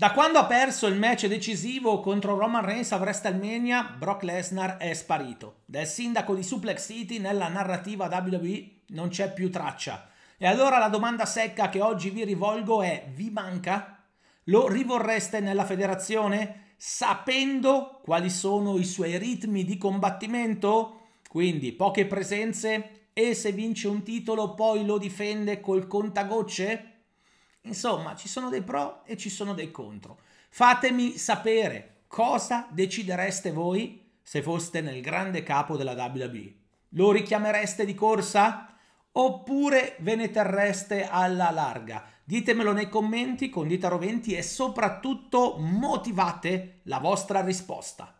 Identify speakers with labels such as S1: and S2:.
S1: Da quando ha perso il match decisivo contro Roman Reigns a WrestleMania, Brock Lesnar è sparito. Del sindaco di Suplex City nella narrativa WWE non c'è più traccia. E allora la domanda secca che oggi vi rivolgo è: vi manca? Lo rivorreste nella federazione? Sapendo quali sono i suoi ritmi di combattimento? Quindi poche presenze e se vince un titolo poi lo difende col contagocce? Insomma, ci sono dei pro e ci sono dei contro. Fatemi sapere cosa decidereste voi se foste nel grande capo della WWE. Lo richiamereste di corsa? Oppure ve ne terreste alla larga? Ditemelo nei commenti con dita roventi e soprattutto motivate la vostra risposta.